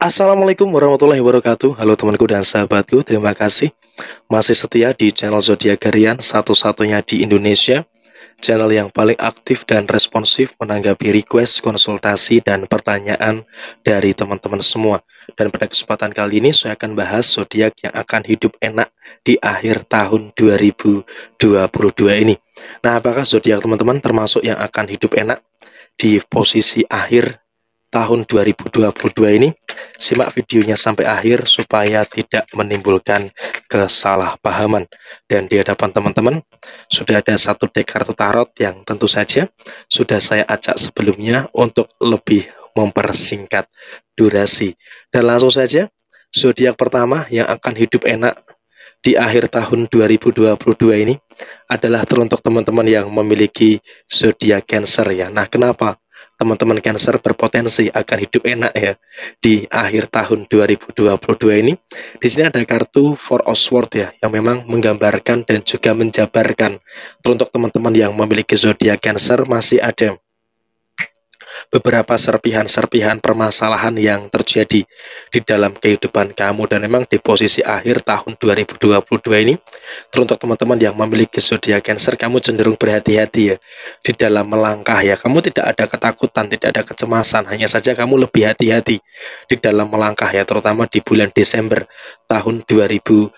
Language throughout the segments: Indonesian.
Assalamualaikum warahmatullahi wabarakatuh Halo temanku dan sahabatku Terima kasih masih setia di channel Zodiac Garian Satu-satunya di Indonesia Channel yang paling aktif dan responsif menanggapi request, konsultasi, dan pertanyaan dari teman-teman semua Dan pada kesempatan kali ini saya akan bahas zodiak yang akan hidup enak di akhir tahun 2022 ini Nah apakah zodiak teman-teman termasuk yang akan hidup enak di posisi akhir tahun 2022 ini simak videonya sampai akhir supaya tidak menimbulkan kesalahpahaman dan di hadapan teman-teman sudah ada satu dek kartu tarot yang tentu saja sudah saya ajak sebelumnya untuk lebih mempersingkat durasi dan langsung saja zodiak pertama yang akan hidup enak di akhir tahun 2022 ini adalah teruntuk teman-teman yang memiliki zodiak Cancer ya. Nah, kenapa teman-teman Cancer berpotensi akan hidup enak ya di akhir tahun 2022 ini. Di sini ada kartu for Oswald ya yang memang menggambarkan dan juga menjabarkan. Teruntuk teman-teman yang memiliki zodiak Cancer masih ada beberapa serpihan-serpihan permasalahan yang terjadi di dalam kehidupan kamu dan memang di posisi akhir tahun 2022 ini teruntuk teman-teman yang memiliki zodiak Cancer kamu cenderung berhati-hati ya di dalam melangkah ya kamu tidak ada ketakutan tidak ada kecemasan hanya saja kamu lebih hati-hati di dalam melangkah ya terutama di bulan Desember tahun 2022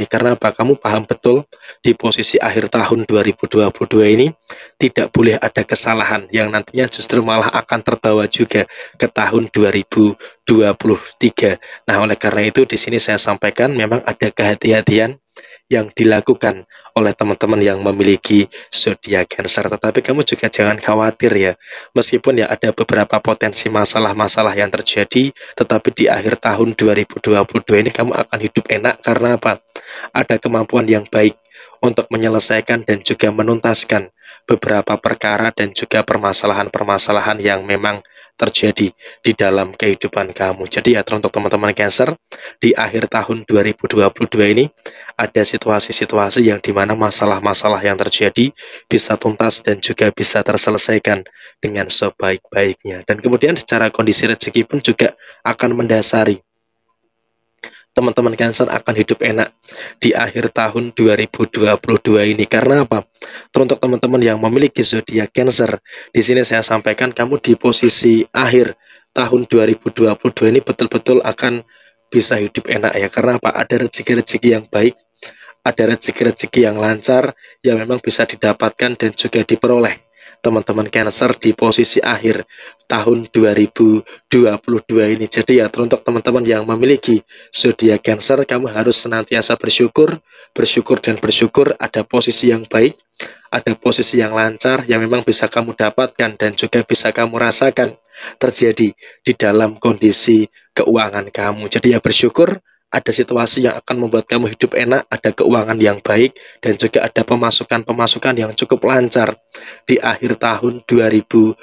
ini karena apa kamu paham betul di posisi akhir tahun 2022 ini tidak boleh ada kesalahan yang nantinya justru justru malah akan terbawa juga ke tahun 2023. Nah, oleh karena itu di sini saya sampaikan memang ada kehati-hatian yang dilakukan oleh teman-teman yang memiliki zodiak Cancer. Tetapi kamu juga jangan khawatir ya. Meskipun ya ada beberapa potensi masalah-masalah yang terjadi, tetapi di akhir tahun 2022 ini kamu akan hidup enak karena apa? Ada kemampuan yang baik untuk menyelesaikan dan juga menuntaskan beberapa perkara dan juga permasalahan-permasalahan yang memang terjadi di dalam kehidupan kamu. Jadi ya untuk teman-teman Cancer, di akhir tahun 2022 ini ada situasi-situasi yang dimana masalah-masalah yang terjadi bisa tuntas dan juga bisa terselesaikan dengan sebaik-baiknya. Dan kemudian secara kondisi rezeki pun juga akan mendasari teman-teman Cancer akan hidup enak di akhir tahun 2022 ini. Karena apa? Teruntuk teman-teman yang memiliki zodiak Cancer, di sini saya sampaikan kamu di posisi akhir tahun 2022 ini betul-betul akan bisa hidup enak ya. Karena apa? Ada rezeki-rezeki yang baik, ada rezeki-rezeki yang lancar yang memang bisa didapatkan dan juga diperoleh teman-teman Cancer di posisi akhir tahun 2022 ini. Jadi ya teruntuk teman-teman yang memiliki zodiak Cancer, kamu harus senantiasa bersyukur, bersyukur dan bersyukur ada posisi yang baik, ada posisi yang lancar yang memang bisa kamu dapatkan dan juga bisa kamu rasakan terjadi di dalam kondisi keuangan kamu. Jadi ya bersyukur ada situasi yang akan membuat kamu hidup enak, ada keuangan yang baik, dan juga ada pemasukan-pemasukan yang cukup lancar di akhir tahun 2022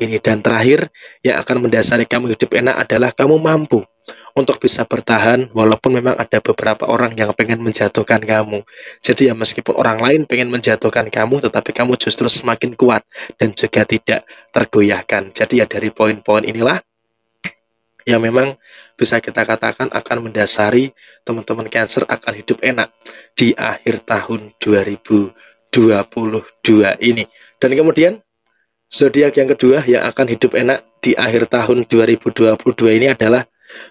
ini. Dan terakhir, yang akan mendasari kamu hidup enak adalah kamu mampu untuk bisa bertahan walaupun memang ada beberapa orang yang pengen menjatuhkan kamu. Jadi ya meskipun orang lain pengen menjatuhkan kamu tetapi kamu justru semakin kuat dan juga tidak tergoyahkan. Jadi ya dari poin-poin inilah yang memang bisa kita katakan akan mendasari teman-teman Cancer akan hidup enak di akhir tahun 2022 ini. Dan kemudian zodiak yang kedua yang akan hidup enak di akhir tahun 2022 ini adalah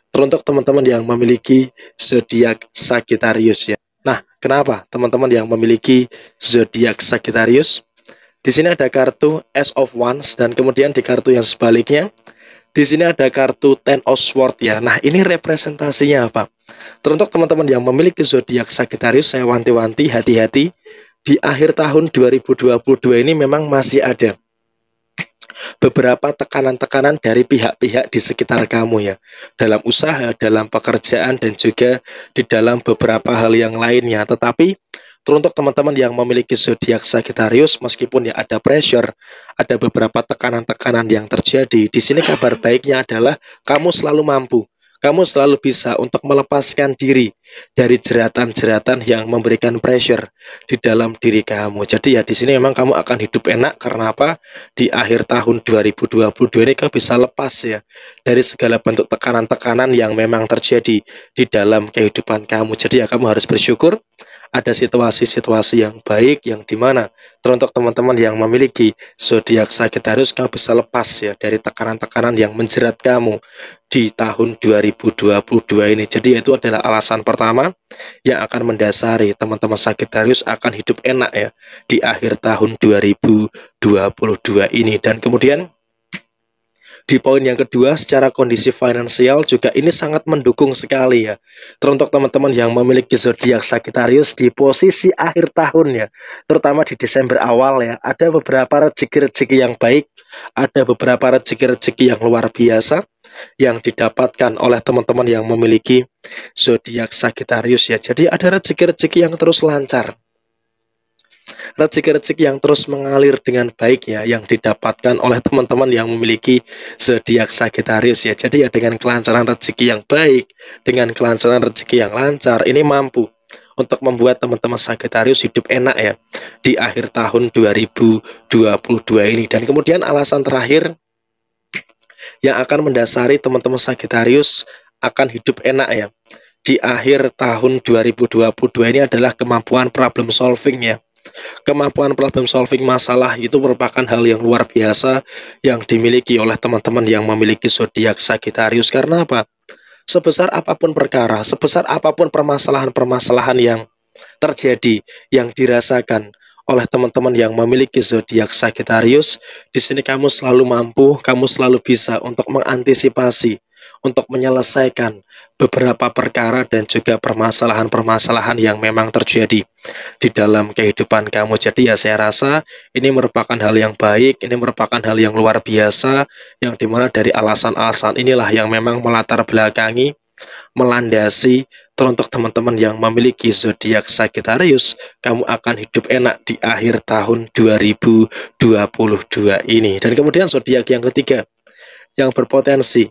teruntuk teman-teman yang memiliki zodiak Sagittarius ya. Nah, kenapa teman-teman yang memiliki zodiak Sagittarius? Di sini ada kartu S of Wands dan kemudian di kartu yang sebaliknya di sini ada kartu Ten of Swords ya. Nah, ini representasinya apa? Teruntuk teman-teman yang memiliki zodiak Sagittarius, saya wanti-wanti hati-hati di akhir tahun 2022 ini memang masih ada beberapa tekanan-tekanan dari pihak-pihak di sekitar kamu ya dalam usaha, dalam pekerjaan dan juga di dalam beberapa hal yang lainnya. Tetapi Teruntuk teman-teman yang memiliki zodiak Sagittarius, meskipun ya ada pressure, ada beberapa tekanan-tekanan yang terjadi, di sini kabar baiknya adalah kamu selalu mampu kamu selalu bisa untuk melepaskan diri dari jeratan-jeratan yang memberikan pressure di dalam diri kamu. Jadi ya di sini memang kamu akan hidup enak karena apa? Di akhir tahun 2022 ini kamu bisa lepas ya dari segala bentuk tekanan-tekanan yang memang terjadi di dalam kehidupan kamu. Jadi ya kamu harus bersyukur ada situasi-situasi yang baik yang dimana teruntuk teman-teman yang memiliki zodiak Sagittarius kamu bisa lepas ya dari tekanan-tekanan yang menjerat kamu di tahun 2022 ini. Jadi itu adalah alasan pertama yang akan mendasari teman-teman Sagittarius akan hidup enak ya di akhir tahun 2022 ini. Dan kemudian di poin yang kedua secara kondisi finansial juga ini sangat mendukung sekali ya. Teruntuk teman-teman yang memiliki zodiak Sagittarius di posisi akhir tahun ya, terutama di Desember awal ya, ada beberapa rezeki-rezeki yang baik, ada beberapa rezeki-rezeki yang luar biasa yang didapatkan oleh teman-teman yang memiliki zodiak Sagittarius ya. Jadi ada rezeki-rezeki yang terus lancar. Rezeki-rezeki yang terus mengalir dengan baik ya yang didapatkan oleh teman-teman yang memiliki zodiak Sagittarius ya. Jadi ya dengan kelancaran rezeki yang baik, dengan kelancaran rezeki yang lancar ini mampu untuk membuat teman-teman Sagittarius hidup enak ya di akhir tahun 2022 ini. Dan kemudian alasan terakhir yang akan mendasari teman-teman Sagittarius akan hidup enak ya. Di akhir tahun 2022 ini adalah kemampuan problem solving ya. Kemampuan problem solving masalah itu merupakan hal yang luar biasa yang dimiliki oleh teman-teman yang memiliki zodiak Sagittarius karena apa? Sebesar apapun perkara, sebesar apapun permasalahan-permasalahan yang terjadi, yang dirasakan, oleh teman-teman yang memiliki zodiak Sagittarius. Di sini kamu selalu mampu, kamu selalu bisa untuk mengantisipasi, untuk menyelesaikan beberapa perkara dan juga permasalahan-permasalahan yang memang terjadi di dalam kehidupan kamu. Jadi ya saya rasa ini merupakan hal yang baik, ini merupakan hal yang luar biasa, yang dimana dari alasan-alasan inilah yang memang melatar belakangi melandasi teruntuk teman-teman yang memiliki zodiak Sagittarius, kamu akan hidup enak di akhir tahun 2022 ini. Dan kemudian zodiak yang ketiga yang berpotensi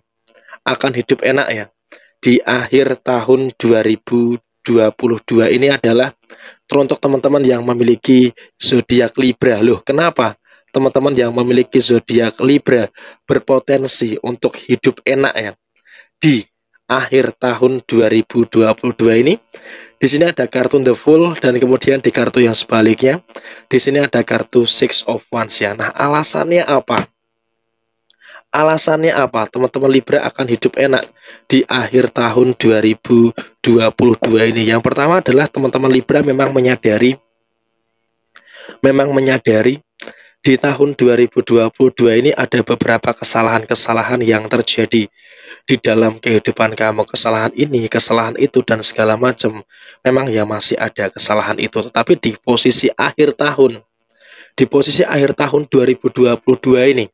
akan hidup enak ya di akhir tahun 2022 ini adalah teruntuk teman-teman yang memiliki zodiak Libra. Loh, kenapa? Teman-teman yang memiliki zodiak Libra berpotensi untuk hidup enak ya di akhir tahun 2022 ini. Di sini ada kartu The Full dan kemudian di kartu yang sebaliknya, di sini ada kartu Six of Wands ya. Nah, alasannya apa? Alasannya apa? Teman-teman Libra akan hidup enak di akhir tahun 2022 ini. Yang pertama adalah teman-teman Libra memang menyadari memang menyadari di tahun 2022 ini ada beberapa kesalahan-kesalahan yang terjadi di dalam kehidupan kamu kesalahan ini, kesalahan itu dan segala macam. Memang ya masih ada kesalahan itu, tetapi di posisi akhir tahun. Di posisi akhir tahun 2022 ini,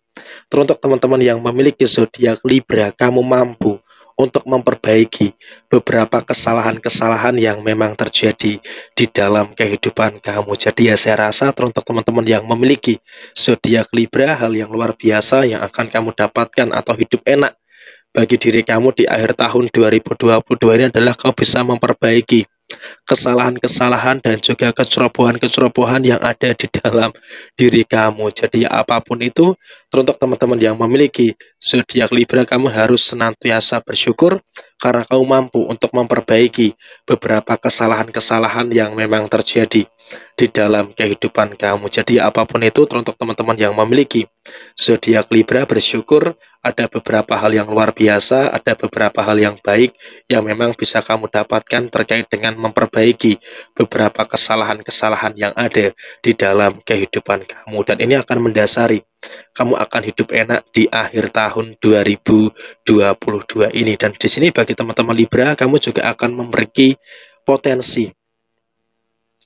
teruntuk teman-teman yang memiliki zodiak Libra, kamu mampu untuk memperbaiki beberapa kesalahan-kesalahan yang memang terjadi di dalam kehidupan kamu. Jadi ya saya rasa teruntuk teman-teman yang memiliki zodiak Libra hal yang luar biasa yang akan kamu dapatkan atau hidup enak bagi diri kamu di akhir tahun 2022 ini adalah kau bisa memperbaiki kesalahan-kesalahan dan juga kecerobohan-kecerobohan yang ada di dalam diri kamu. Jadi apapun itu Teruntuk teman-teman yang memiliki zodiak Libra, kamu harus senantiasa bersyukur karena kamu mampu untuk memperbaiki beberapa kesalahan-kesalahan yang memang terjadi di dalam kehidupan kamu. Jadi apapun itu, teruntuk teman-teman yang memiliki zodiak Libra bersyukur ada beberapa hal yang luar biasa, ada beberapa hal yang baik yang memang bisa kamu dapatkan terkait dengan memperbaiki beberapa kesalahan-kesalahan yang ada di dalam kehidupan kamu dan ini akan mendasari kamu akan hidup enak di akhir tahun 2022 ini dan di sini bagi teman-teman Libra kamu juga akan memiliki potensi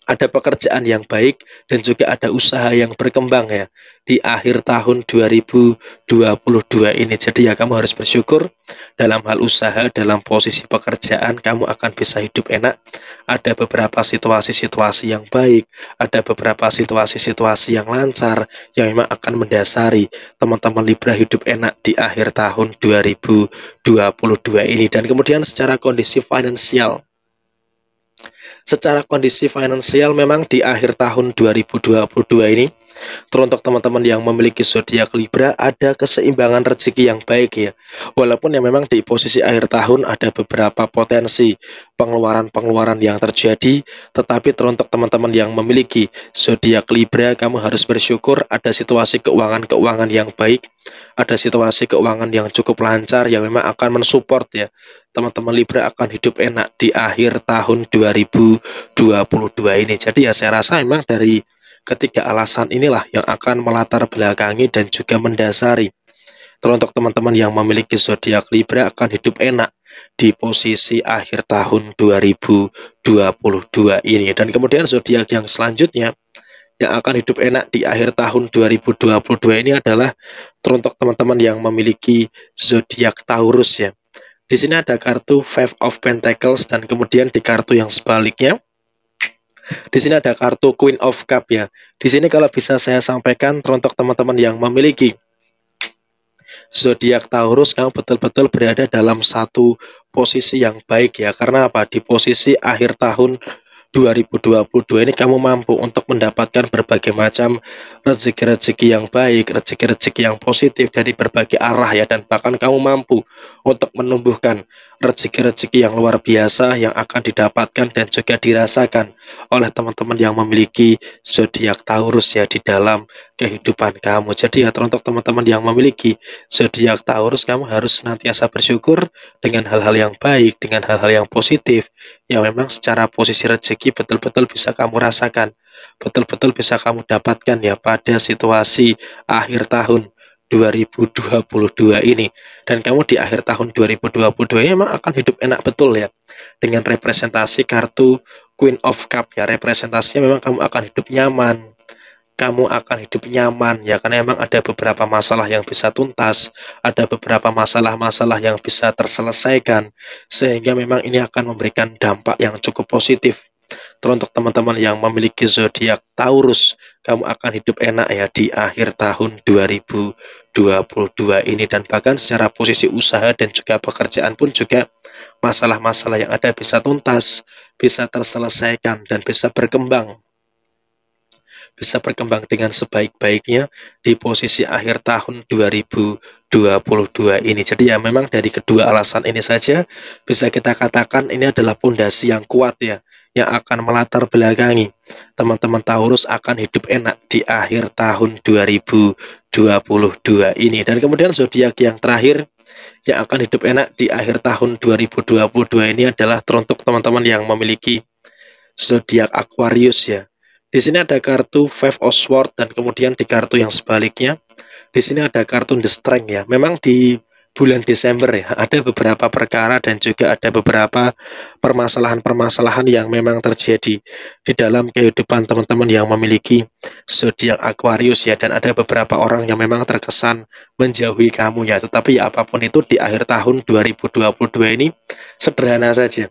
ada pekerjaan yang baik dan juga ada usaha yang berkembang ya di akhir tahun 2022 ini. Jadi ya kamu harus bersyukur dalam hal usaha, dalam posisi pekerjaan kamu akan bisa hidup enak. Ada beberapa situasi-situasi yang baik, ada beberapa situasi-situasi yang lancar yang memang akan mendasari teman-teman Libra hidup enak di akhir tahun 2022 ini dan kemudian secara kondisi finansial secara kondisi finansial memang di akhir tahun 2022 ini Teruntuk teman-teman yang memiliki zodiak Libra ada keseimbangan rezeki yang baik ya. Walaupun ya memang di posisi akhir tahun ada beberapa potensi pengeluaran-pengeluaran yang terjadi, tetapi teruntuk teman-teman yang memiliki zodiak Libra kamu harus bersyukur ada situasi keuangan-keuangan yang baik, ada situasi keuangan yang cukup lancar yang memang akan mensupport ya. Teman-teman Libra akan hidup enak di akhir tahun 2022 ini. Jadi ya saya rasa memang dari Ketiga alasan inilah yang akan melatar belakangi dan juga mendasari. Teruntuk teman-teman yang memiliki zodiak Libra akan hidup enak di posisi akhir tahun 2022 ini. Dan kemudian zodiak yang selanjutnya yang akan hidup enak di akhir tahun 2022 ini adalah teruntuk teman-teman yang memiliki zodiak Taurus ya. Di sini ada kartu Five of Pentacles dan kemudian di kartu yang sebaliknya di sini ada kartu Queen of Cup ya. Di sini kalau bisa saya sampaikan teruntuk teman-teman yang memiliki zodiak Taurus yang betul-betul berada dalam satu posisi yang baik ya. Karena apa? Di posisi akhir tahun 2022 ini kamu mampu untuk mendapatkan berbagai macam rezeki-rezeki yang baik, rezeki-rezeki yang positif dari berbagai arah ya dan bahkan kamu mampu untuk menumbuhkan rezeki-rezeki yang luar biasa yang akan didapatkan dan juga dirasakan oleh teman-teman yang memiliki zodiak Taurus ya di dalam kehidupan kamu. Jadi ya untuk teman-teman yang memiliki zodiak Taurus kamu harus senantiasa bersyukur dengan hal-hal yang baik, dengan hal-hal yang positif. yang memang secara posisi rezeki betul-betul bisa kamu rasakan, betul-betul bisa kamu dapatkan ya pada situasi akhir tahun 2022 ini. Dan kamu di akhir tahun 2022 ini memang akan hidup enak betul ya. Dengan representasi kartu Queen of Cup ya, representasinya memang kamu akan hidup nyaman. Kamu akan hidup nyaman ya karena memang ada beberapa masalah yang bisa tuntas, ada beberapa masalah-masalah yang bisa terselesaikan sehingga memang ini akan memberikan dampak yang cukup positif Teruntuk teman-teman yang memiliki zodiak Taurus, kamu akan hidup enak ya di akhir tahun 2022 ini dan bahkan secara posisi usaha dan juga pekerjaan pun juga masalah-masalah yang ada bisa tuntas, bisa terselesaikan dan bisa berkembang bisa berkembang dengan sebaik-baiknya di posisi akhir tahun 2022 ini. Jadi ya memang dari kedua alasan ini saja bisa kita katakan ini adalah pondasi yang kuat ya yang akan melatar belakangi teman-teman Taurus akan hidup enak di akhir tahun 2022 ini. Dan kemudian zodiak yang terakhir yang akan hidup enak di akhir tahun 2022 ini adalah teruntuk teman-teman yang memiliki zodiak Aquarius ya di sini ada kartu Five of Swords dan kemudian di kartu yang sebaliknya di sini ada kartu The Strength ya. Memang di bulan Desember ya ada beberapa perkara dan juga ada beberapa permasalahan-permasalahan yang memang terjadi di dalam kehidupan teman-teman yang memiliki zodiak Aquarius ya dan ada beberapa orang yang memang terkesan menjauhi kamu ya tetapi ya apapun itu di akhir tahun 2022 ini sederhana saja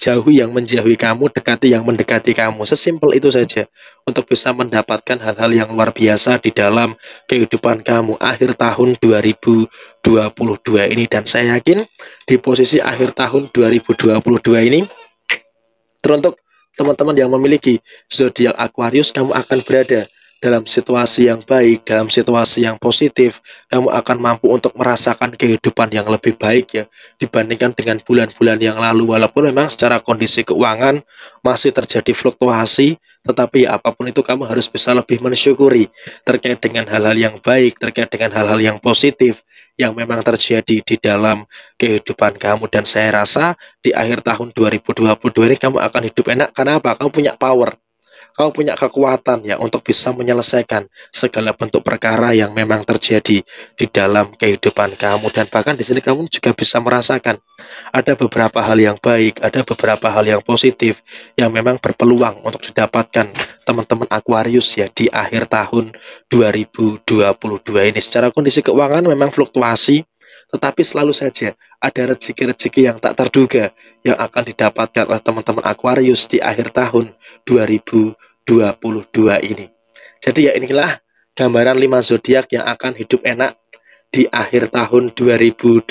Jauhi yang menjauhi kamu, dekati yang mendekati kamu. Sesimpel itu saja untuk bisa mendapatkan hal-hal yang luar biasa di dalam kehidupan kamu akhir tahun 2022 ini dan saya yakin di posisi akhir tahun 2022 ini teruntuk teman-teman yang memiliki zodiak Aquarius kamu akan berada dalam situasi yang baik, dalam situasi yang positif, kamu akan mampu untuk merasakan kehidupan yang lebih baik ya dibandingkan dengan bulan-bulan yang lalu. Walaupun memang secara kondisi keuangan masih terjadi fluktuasi, tetapi ya, apapun itu kamu harus bisa lebih mensyukuri terkait dengan hal-hal yang baik, terkait dengan hal-hal yang positif yang memang terjadi di dalam kehidupan kamu dan saya rasa di akhir tahun 2022 ini kamu akan hidup enak karena apa? Kamu punya power kamu punya kekuatan ya untuk bisa menyelesaikan segala bentuk perkara yang memang terjadi di dalam kehidupan kamu dan bahkan di sini kamu juga bisa merasakan ada beberapa hal yang baik, ada beberapa hal yang positif yang memang berpeluang untuk didapatkan teman-teman Aquarius ya di akhir tahun 2022 ini. Secara kondisi keuangan memang fluktuasi tetapi selalu saja ada rezeki-rezeki yang tak terduga yang akan didapatkan oleh teman-teman Aquarius di akhir tahun 2022 ini. Jadi ya inilah gambaran lima zodiak yang akan hidup enak di akhir tahun 2022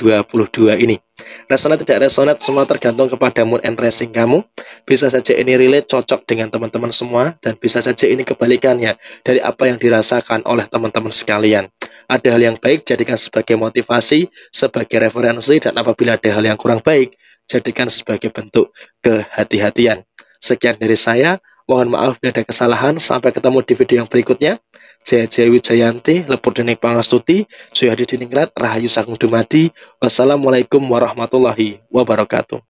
ini. Resonat tidak resonat semua tergantung kepada mood and racing kamu. Bisa saja ini relate cocok dengan teman-teman semua dan bisa saja ini kebalikannya dari apa yang dirasakan oleh teman-teman sekalian. Ada hal yang baik jadikan sebagai motivasi, sebagai referensi dan apabila ada hal yang kurang baik jadikan sebagai bentuk kehati-hatian. Sekian dari saya. Mohon maaf bila ada kesalahan. Sampai ketemu di video yang berikutnya. Jaya Jaya Wijayanti, Lepur Dening Pangastuti, Suyadi Diningrat, Rahayu Sakung Dumadi. Wassalamualaikum warahmatullahi wabarakatuh.